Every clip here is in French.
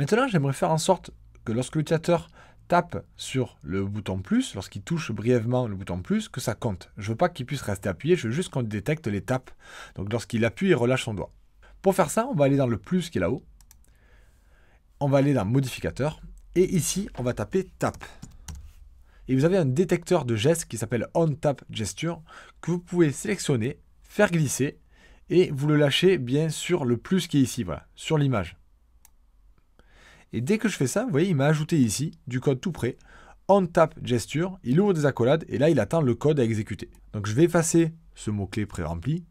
Maintenant, j'aimerais faire en sorte que lorsque l'utilisateur tape sur le bouton plus, lorsqu'il touche brièvement le bouton plus, que ça compte. Je veux pas qu'il puisse rester appuyé, je veux juste qu'on détecte les tapes. Donc lorsqu'il appuie, il relâche son doigt. Pour faire ça, on va aller dans le plus qui est là-haut. On va aller dans modificateur. Et ici, on va taper tap. Et vous avez un détecteur de gestes qui s'appelle on tap Gesture que vous pouvez sélectionner, faire glisser et vous le lâchez bien sur le plus qui est ici, voilà, sur l'image. Et dès que je fais ça, vous voyez, il m'a ajouté ici du code tout prêt. On tape gesture, il ouvre des accolades et là, il attend le code à exécuter. Donc je vais effacer ce mot-clé pré-rempli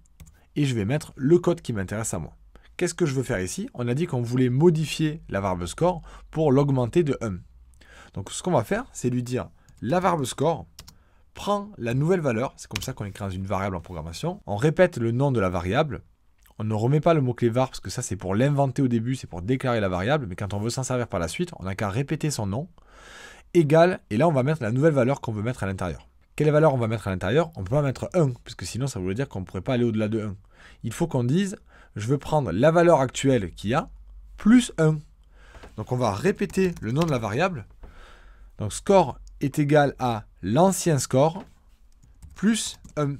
et je vais mettre le code qui m'intéresse à moi. Qu'est-ce que je veux faire ici On a dit qu'on voulait modifier la variable score pour l'augmenter de 1. Donc ce qu'on va faire, c'est lui dire la variable score prend la nouvelle valeur, c'est comme ça qu'on écrit une variable en programmation, on répète le nom de la variable on ne remet pas le mot-clé var parce que ça c'est pour l'inventer au début, c'est pour déclarer la variable, mais quand on veut s'en servir par la suite, on n'a qu'à répéter son nom, égal, et là on va mettre la nouvelle valeur qu'on veut mettre à l'intérieur. Quelle valeur on va mettre à l'intérieur On ne peut pas mettre 1, puisque sinon ça veut dire qu'on ne pourrait pas aller au-delà de 1. Il faut qu'on dise, je veux prendre la valeur actuelle qu'il y a, plus 1. Donc on va répéter le nom de la variable. Donc score est égal à l'ancien score, plus 1.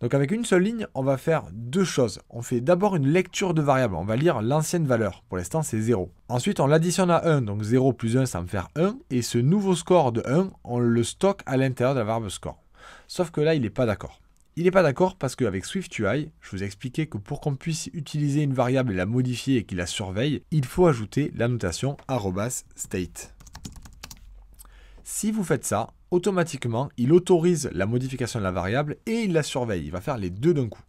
Donc avec une seule ligne, on va faire deux choses. On fait d'abord une lecture de variable, on va lire l'ancienne valeur. Pour l'instant, c'est 0. Ensuite, on l'additionne à 1, donc 0 plus 1, ça va me faire 1. Et ce nouveau score de 1, on le stocke à l'intérieur de la variable score. Sauf que là, il n'est pas d'accord. Il n'est pas d'accord parce qu'avec SwiftUI, je vous ai expliqué que pour qu'on puisse utiliser une variable et la modifier et qu'il la surveille, il faut ajouter la notation state. Si vous faites ça, automatiquement, il autorise la modification de la variable et il la surveille. Il va faire les deux d'un coup.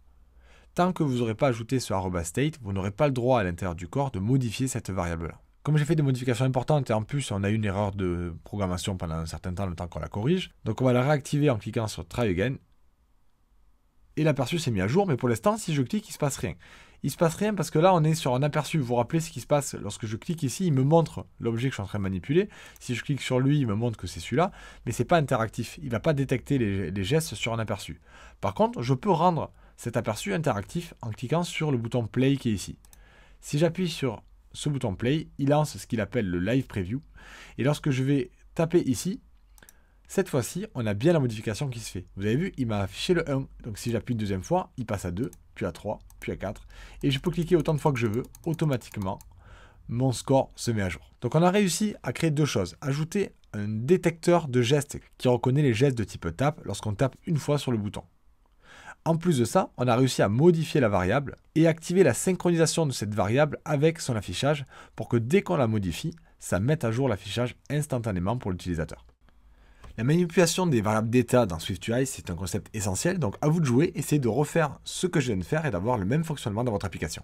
Tant que vous n'aurez pas ajouté ce state, vous n'aurez pas le droit à l'intérieur du corps de modifier cette variable-là. Comme j'ai fait des modifications importantes et en plus on a eu une erreur de programmation pendant un certain temps, le temps qu'on la corrige, donc on va la réactiver en cliquant sur Try Again. Et l'aperçu s'est mis à jour, mais pour l'instant, si je clique, il ne se passe rien il se passe rien parce que là on est sur un aperçu. Vous vous rappelez ce qui se passe lorsque je clique ici, il me montre l'objet que je suis en train de manipuler. Si je clique sur lui, il me montre que c'est celui-là, mais c'est pas interactif. Il va pas détecter les, gestes sur un aperçu. Par contre, je peux rendre cet aperçu interactif en cliquant sur le bouton play qui est ici. Si j'appuie sur ce bouton play, il lance ce qu'il appelle le live preview. Et lorsque je vais taper ici, cette fois-ci, on a bien la modification qui se fait. Vous avez vu, il m'a affiché le 1. Donc si j'appuie une deuxième fois, il passe à 2, puis à 3, puis à 4. Et je peux cliquer autant de fois que je veux, automatiquement, mon score se met à jour. Donc on a réussi à créer deux choses. Ajouter un détecteur de gestes qui reconnaît les gestes de type tape lorsqu'on tape une fois sur le bouton. En plus de ça, on a réussi à modifier la variable et activer la synchronisation de cette variable avec son affichage pour que dès qu'on la modifie, ça mette à jour l'affichage instantanément pour l'utilisateur. La manipulation des variables d'état dans SwiftUI, c'est un concept essentiel, donc à vous de jouer, essayez de refaire ce que je viens de faire et d'avoir le même fonctionnement dans votre application.